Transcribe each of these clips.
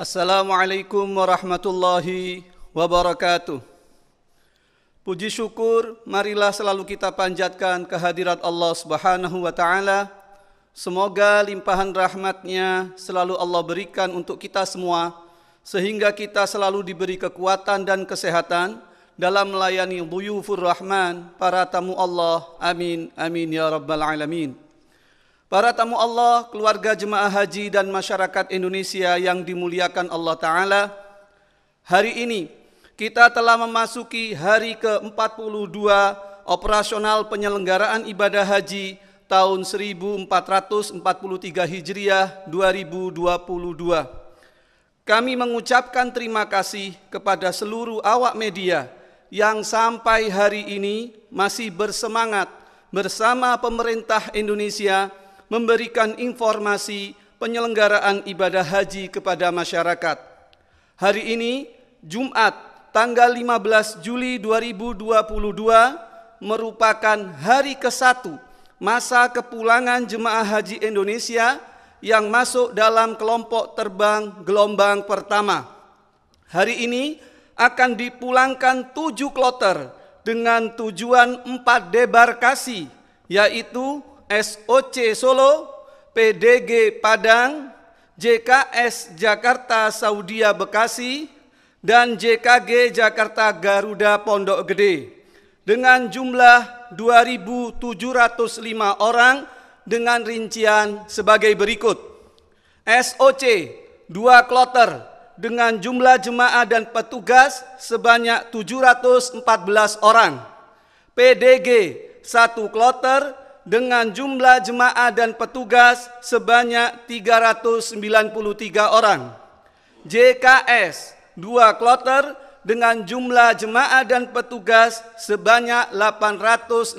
Assalamualaikum warahmatullahi wabarakatuh. Puji syukur marilah selalu kita panjatkan kehadirat Allah Subhanahu wa taala. Semoga limpahan rahmatnya selalu Allah berikan untuk kita semua sehingga kita selalu diberi kekuatan dan kesehatan dalam melayani dhuyufur rahman para tamu Allah. Amin amin ya rabbal alamin. Para tamu Allah, keluarga jemaah haji dan masyarakat Indonesia yang dimuliakan Allah Ta'ala, hari ini kita telah memasuki hari ke-42 operasional penyelenggaraan ibadah haji tahun 1443 Hijriah 2022. Kami mengucapkan terima kasih kepada seluruh awak media yang sampai hari ini masih bersemangat bersama pemerintah Indonesia memberikan informasi penyelenggaraan ibadah haji kepada masyarakat. Hari ini, Jumat, tanggal 15 Juli 2022 merupakan hari ke-1 masa kepulangan jemaah haji Indonesia yang masuk dalam kelompok terbang gelombang pertama. Hari ini akan dipulangkan tujuh kloter dengan tujuan empat debarkasi, yaitu SOC Solo, PDG Padang, JKS Jakarta Saudia Bekasi, dan JKG Jakarta Garuda Pondok Gede dengan jumlah 2.705 orang dengan rincian sebagai berikut. SOC dua kloter dengan jumlah jemaah dan petugas sebanyak 714 orang. PDG satu kloter dengan jumlah jemaah dan petugas sebanyak 393 orang. JKS 2 kloter dengan jumlah jemaah dan petugas sebanyak 818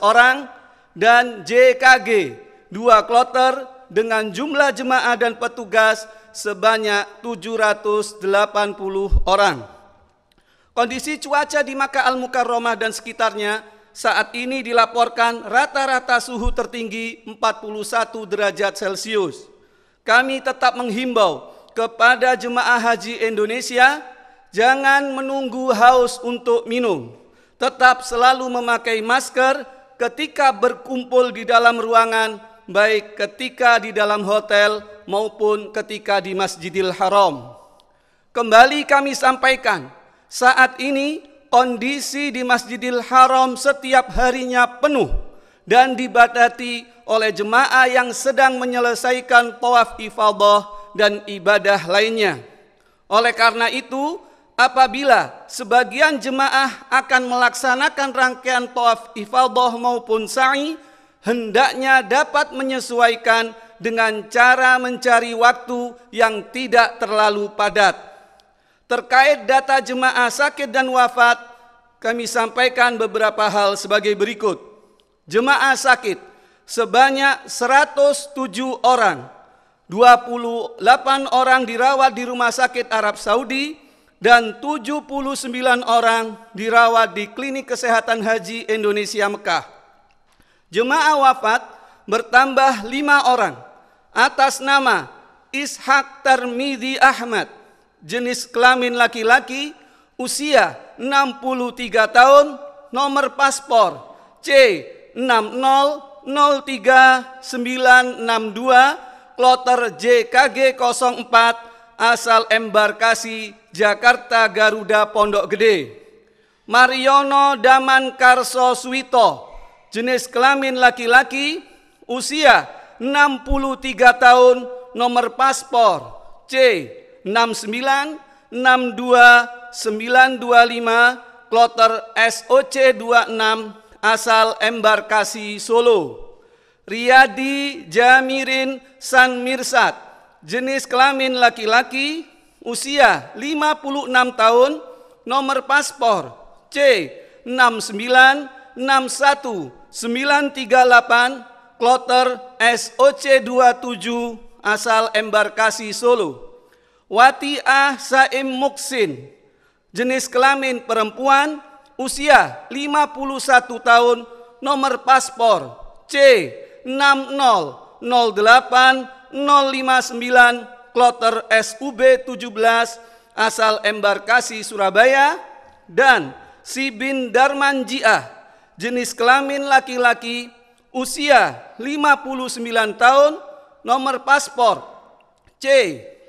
orang dan JKG 2 kloter dengan jumlah jemaah dan petugas sebanyak 780 orang. Kondisi cuaca di Makkah Al-Mukarramah dan sekitarnya saat ini dilaporkan rata-rata suhu tertinggi 41 derajat Celcius. Kami tetap menghimbau kepada jemaah haji Indonesia jangan menunggu haus untuk minum. Tetap selalu memakai masker ketika berkumpul di dalam ruangan baik ketika di dalam hotel maupun ketika di Masjidil Haram. Kembali kami sampaikan, saat ini kondisi di Masjidil Haram setiap harinya penuh dan dibatati oleh jemaah yang sedang menyelesaikan tawaf ifadah dan ibadah lainnya. Oleh karena itu, apabila sebagian jemaah akan melaksanakan rangkaian tawaf ifadah maupun sa'i, hendaknya dapat menyesuaikan dengan cara mencari waktu yang tidak terlalu padat terkait data jemaah sakit dan wafat, kami sampaikan beberapa hal sebagai berikut. Jemaah sakit sebanyak 107 orang. 28 orang dirawat di rumah sakit Arab Saudi dan 79 orang dirawat di klinik kesehatan haji Indonesia Mekah. Jemaah wafat bertambah 5 orang atas nama Ishak Tarmidi Ahmad jenis kelamin laki-laki, usia 63 tahun, nomor paspor C 6003962, kloter JKG 04, asal embarkasi Jakarta Garuda Pondok Gede. Mariono Daman Karso Suwito, jenis kelamin laki-laki, usia 63 tahun, nomor paspor C 69 62 925 kloter SOC 26 asal embarkasi Solo. Riyadi Jamirin San Mirsat, jenis kelamin laki-laki, usia 56 tahun, nomor paspor C sembilan tiga 938 kloter SOC 27 asal embarkasi Solo. Wati'ah Saim Muksin, jenis kelamin perempuan, usia 51 tahun, nomor paspor C 6008059 kloter SUB 17 asal embarkasi Surabaya dan Sibin Jiah jenis kelamin laki-laki usia 59 tahun nomor paspor C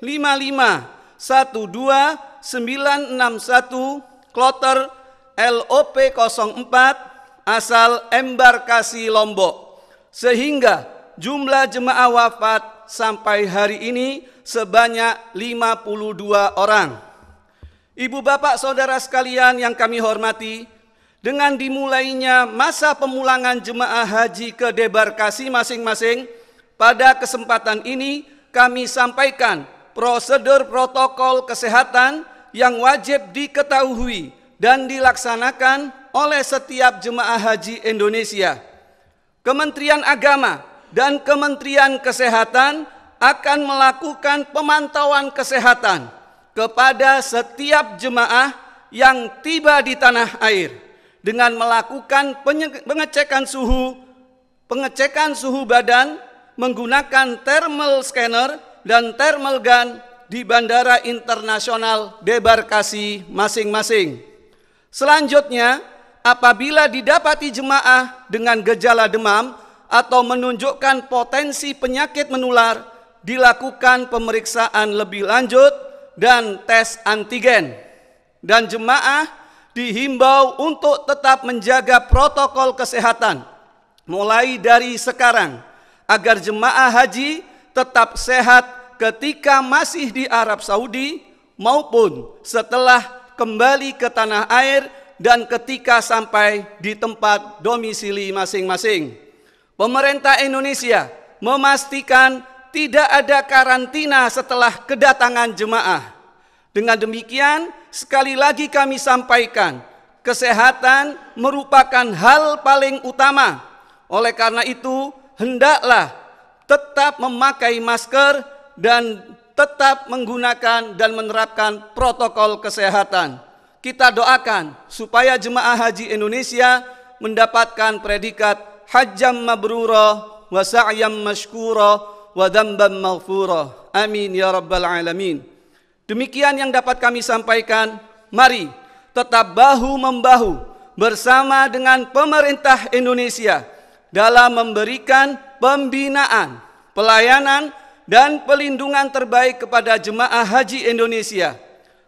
55 12961 kloter LOP 04 asal embarkasi Lombok sehingga jumlah jemaah wafat sampai hari ini sebanyak 52 orang. Ibu bapak saudara sekalian yang kami hormati, dengan dimulainya masa pemulangan jemaah haji ke debarkasi masing-masing, pada kesempatan ini kami sampaikan prosedur protokol kesehatan yang wajib diketahui dan dilaksanakan oleh setiap jemaah haji Indonesia. Kementerian Agama dan Kementerian Kesehatan akan melakukan pemantauan kesehatan kepada setiap jemaah yang tiba di tanah air dengan melakukan pengecekan suhu, pengecekan suhu badan menggunakan thermal scanner dan thermal gun di Bandara Internasional Debarkasi masing-masing. Selanjutnya, apabila didapati jemaah dengan gejala demam atau menunjukkan potensi penyakit menular, dilakukan pemeriksaan lebih lanjut dan tes antigen. Dan jemaah dihimbau untuk tetap menjaga protokol kesehatan mulai dari sekarang agar jemaah haji tetap sehat ketika masih di Arab Saudi maupun setelah kembali ke tanah air dan ketika sampai di tempat domisili masing-masing. Pemerintah Indonesia memastikan tidak ada karantina setelah kedatangan jemaah. Dengan demikian, sekali lagi kami sampaikan, kesehatan merupakan hal paling utama. Oleh karena itu, hendaklah tetap memakai masker dan tetap menggunakan dan menerapkan protokol kesehatan. Kita doakan supaya jemaah haji Indonesia mendapatkan predikat hajjam mabruro wa sa'yam mashkuro wa dhanban maghfuro. Amin ya rabbal alamin. Demikian yang dapat kami sampaikan. Mari tetap bahu membahu bersama dengan pemerintah Indonesia dalam memberikan pembinaan, pelayanan, dan pelindungan terbaik kepada jemaah haji Indonesia.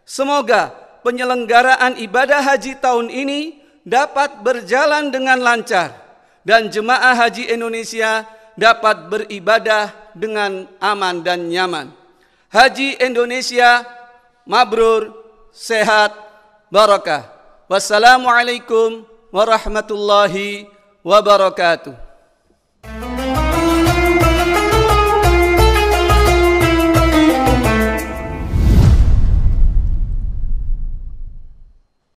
Semoga penyelenggaraan ibadah haji tahun ini dapat berjalan dengan lancar dan jemaah haji Indonesia dapat beribadah dengan aman dan nyaman. Haji Indonesia mabrur, sehat, barokah. Wassalamualaikum warahmatullahi wabarakatuh.